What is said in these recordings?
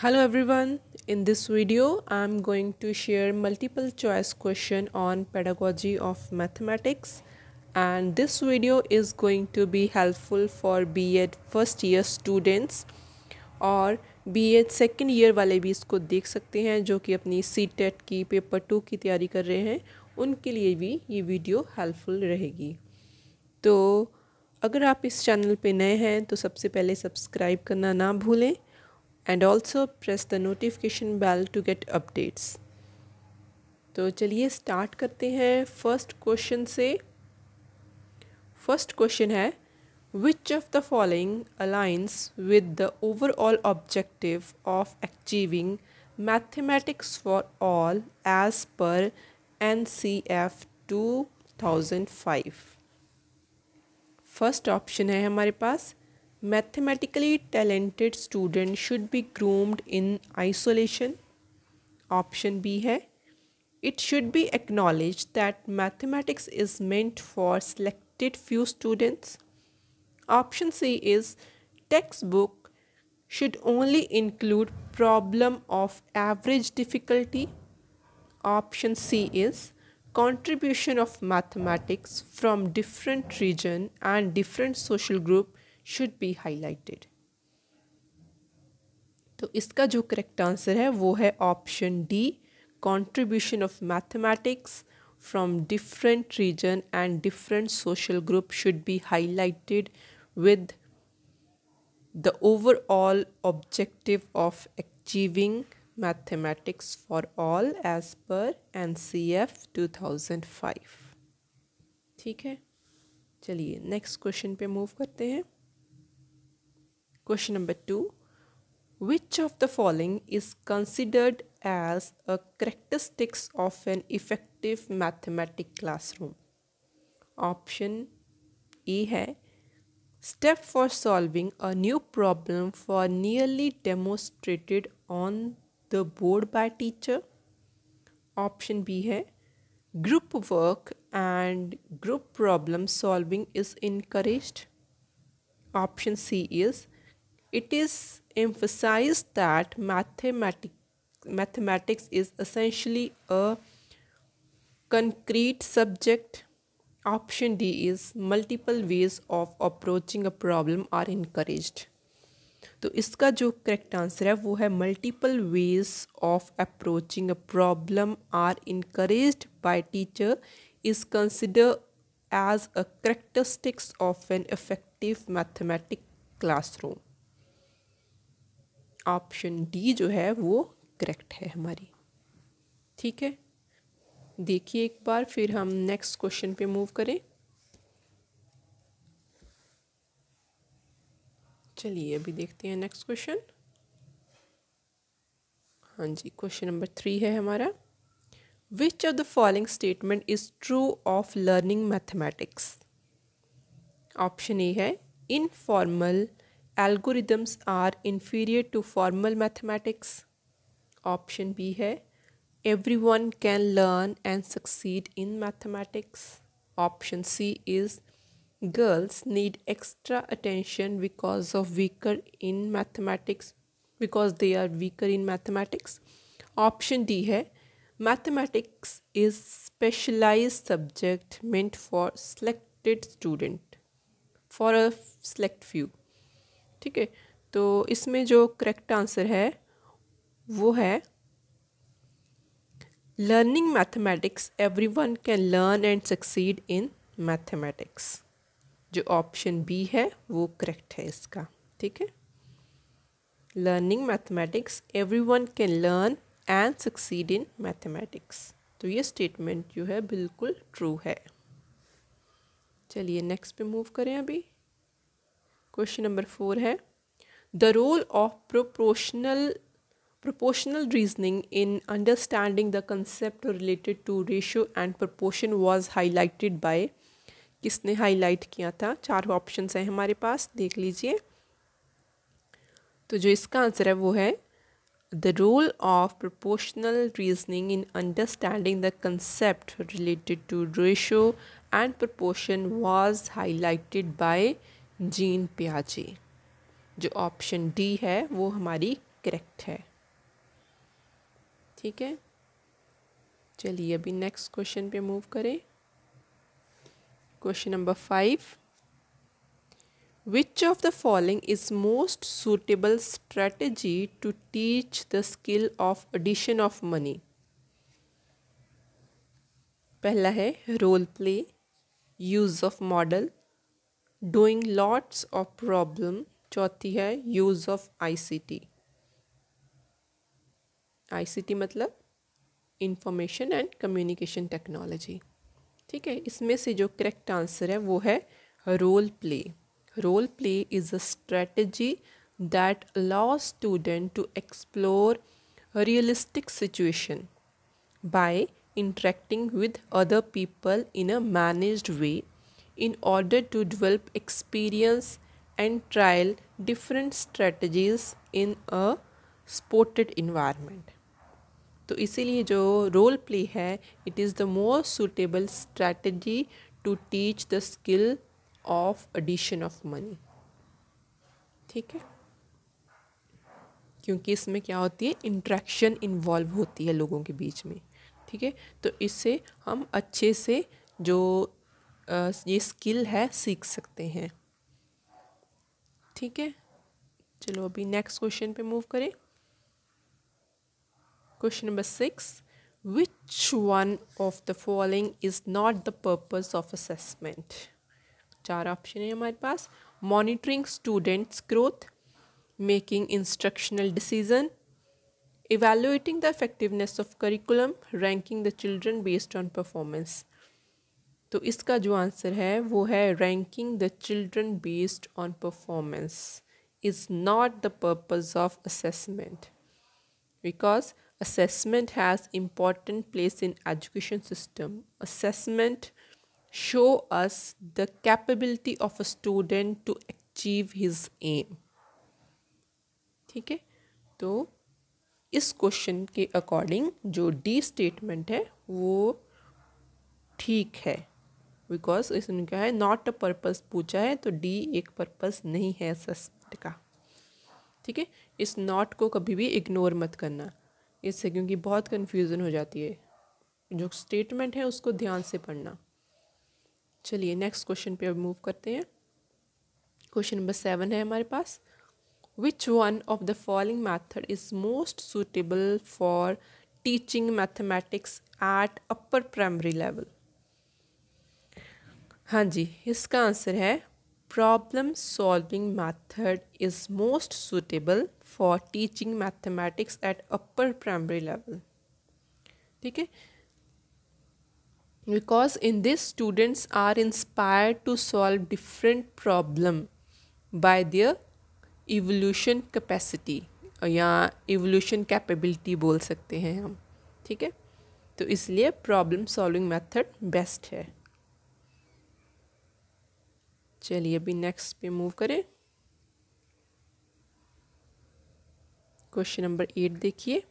hello everyone in this video i'm going to share multiple choice question on pedagogy of mathematics and this video is going to be helpful for B.Ed first year students और B Ed second year वाले भी इसको देख सकते हैं जो कि अपनी सी टेट की पेपर टू की तैयारी कर रहे हैं उनके लिए भी ये वीडियो हेल्पफुल रहेगी तो अगर आप इस चैनल पे नए हैं तो सबसे पहले सब्सक्राइब करना ना भूलें and also press the notification bell to get updates तो चलिए स्टार्ट करते हैं फर्स्ट क्वेश्चन से फर्स्ट क्वेश्चन है which of the following aligns with the overall objective of achieving mathematics for all as per N C F two thousand five first option है हमारे पास Mathematically talented student should be groomed in isolation. Option B B है It should be acknowledged that mathematics is meant for selected few students. Option C is textbook should only include problem of average difficulty. Option C is contribution of mathematics from different region and different social group should be highlighted तो इसका जो correct answer है वो है option D contribution of mathematics from different region and different social group should be highlighted with the overall objective of achieving mathematics for all as per N C F two thousand five ठीक है चलिए next question पे move करते हैं Question number 2. Which of the following is considered as a characteristics of an effective mathematics classroom? Option A है step for solving a new problem for nearly demonstrated on the board by teacher. Option B है group work and group problem solving is encouraged. Option C is it is emphasized that mathematics is essentially a concrete subject. Option D is multiple ways of approaching a problem are encouraged. तो इसका जो correct answer है वो है multiple ways of approaching a problem are increase by teacher is consider as a characteristics of an effective mathematic classroom option D जो है वो correct है हमारी ठीक है देखिए एक बार फिर हम नेक्स्ट क्वेश्चन पे मूव करें चलिए अभी देखते हैं नेक्स्ट क्वेश्चन हाँ जी क्वेश्चन नंबर थ्री है हमारा which of the following statement is true of learning mathematics option A है informal algorithms are inferior to formal mathematics? Option B hai. Everyone can learn and succeed in mathematics. Option C is girls need extra attention because of weaker in mathematics because they are weaker in mathematics. Option D hai. Mathematics is specialized subject meant for selected student for a select few. ठीक है तो इसमें जो correct answer है वो है learning mathematics everyone can learn and succeed in mathematics जो option B है वो करेक्ट है इसका ठीक है learning mathematics everyone can learn and succeed in mathematics तो ये स्टेटमेंट जो है बिल्कुल ट्रू है चलिए नेक्स्ट पे मूव करें अभी क्वेश्चन नंबर फोर है the role of proportional proportional reasoning in understanding the concept related to ratio and proportion was highlighted by किसने हाईलाइट किया था चार ऑप्शन हैं हमारे पास देख लीजिए तो जो इसका आंसर है वो है the role of proportional reasoning in understanding the concept related to ratio and proportion was highlighted by Jean प्याजे जो ऑप्शन डी है वो हमारी करेक्ट है ठीक है चलिए अभी नेक्स्ट क्वेश्चन पे मूव करें question number five which of the following is most suitable strategy to teach the skill of addition of money पहला है role play use of model doing lots of problem चौथी है use of ICT ICT मतलब information and communication technology ठीक है इसमें से जो करेक्ट आंसर है वो है role play role play is a strategy that allow student to explore realistic situation by interacting with other people in a managed way in order to develop experience and trial different strategies in a sported environment. तो इसीलिए जो role play है it is the most suitable strategy to teach the skill of addition of money ठीक है क्योंकि इसमें क्या होती है इंट्रैक्शन इन्वॉल्व होती है लोगों के बीच में ठीक है तो इससे हम अच्छे से जो ये स्किल है सीख सकते हैं ठीक है चलो अभी नेक्स्ट क्वेश्चन पे मूव करें question number six which one of the following is not the purpose of assessment चार ऑप्शन है हमारे पास monitoring students growth making instructional decision evaluating the effectiveness of curriculum ranking the children based on performance तो इसका जो answer है वो है ranking the children based on performance is not the purpose of assessment because assessment has important place in education system assessment show us the capability of a student to achieve his aim ठीक है तो इस question के according जो D statement है वो ठीक है बिकॉज इसने क्या है नॉट अ पर्पज पूछा है तो डी एक पर्पज नहीं है सस्पेक्ट का ठीक है इस नॉट को कभी भी इग्नोर मत करना इससे क्योंकि बहुत कन्फ्यूज़न हो जाती है जो स्टेटमेंट है उसको ध्यान से पढ़ना चलिए नेक्स्ट क्वेश्चन पे अब मूव करते हैं क्वेश्चन नंबर सेवन है हमारे पास which one of the following method is most suitable for teaching mathematics at upper primary level हाँ जी इसका आंसर है problem solving method is most suitable for teaching mathematics at upper primary level ठीक है because in this students are inspire to solve different problem by their evolution capacity या evolution capability बोल सकते हैं हम ठीक है तो इसलिए प्रॉब्लम सॉल्विंग मैथड बेस्ट है चलिए अभी नेक्स्ट पे मूव करें क्वेश्चन नंबर एट देखिए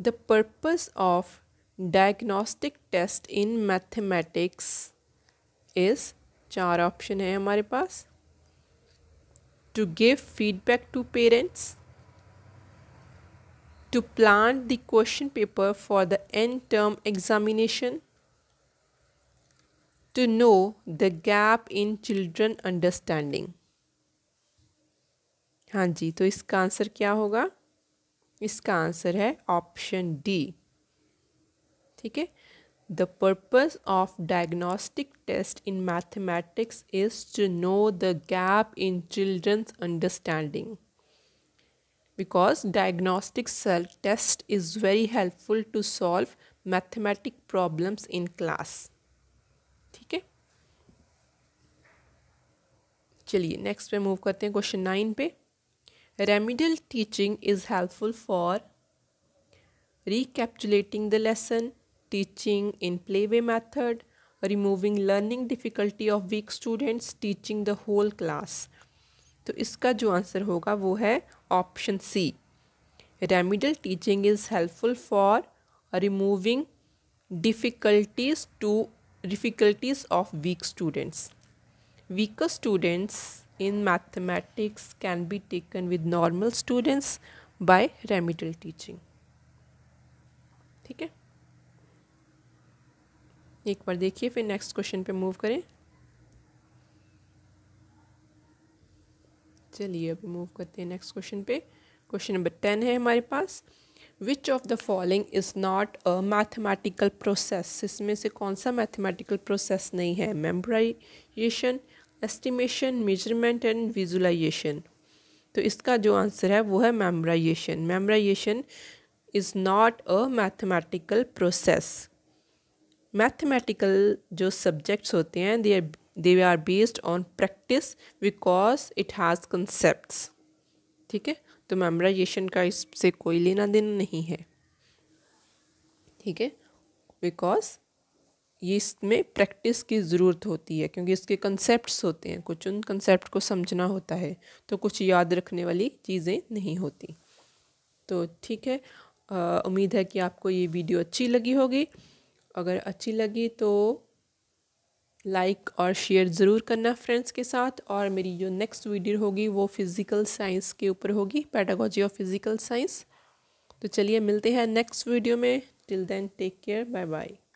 the purpose of diagnostic test in mathematics is चार ऑप्शन है हमारे पास to give feedback to parents to plan the question paper for the end term examination to know the gap in children understanding हाँ जी तो इसका answer क्या होगा इसका आंसर है ऑप्शन डी ठीक है the purpose of diagnostic test in mathematics is to know the gap in children's understanding because diagnostic self test is very helpful to solve mathematic problems in class. ठीक है चलिए next पे move करते हैं question nine पे remedial teaching is helpful for recapitulating the lesson teaching in play way method removing learning difficulty of weak students teaching the whole class तो इसका जो आंसर होगा वो है option C remedial teaching is helpful for removing difficulties to difficulties of weak students. Weaker students in mathematics can be taken with normal students by remedial teaching. ठीक है एक बार देखिए फिर नेक्स्ट क्वेश्चन पे मूव करें चलिए अभी मूव करते हैं नेक्स्ट क्वेश्चन पे क्वेश्चन नंबर टेन है हमारे पास which of the following is not a mathematical process इसमें से कौन सा मैथमेटिकल प्रोसेस नहीं है memorization estimation measurement and visualization तो इसका जो आंसर है वो है memorization memorization is not a mathematical process mathematical जो सब्जेक्ट्स होते हैं they are they are based on practice because it has concept ठीक है तो मेमोराइजेशन का इससे कोई लेना देना नहीं है ठीक है बिकॉज ये इसमें प्रैक्टिस की ज़रूरत होती है क्योंकि इसके कंसेप्ट्स होते हैं कुछ उन कंसेप्ट को समझना होता है तो कुछ याद रखने वाली चीज़ें नहीं होती तो ठीक है उम्मीद है कि आपको ये वीडियो अच्छी लगी होगी अगर अच्छी लगी तो लाइक और शेयर ज़रूर करना फ्रेंड्स के साथ और मेरी जो नेक्स्ट वीडियो होगी वो फ़िज़िकल साइंस के ऊपर होगी पैडागोजी ऑफ फ़िज़िकल साइंस तो चलिए मिलते हैं नेक्स्ट वीडियो में till then take care bye bye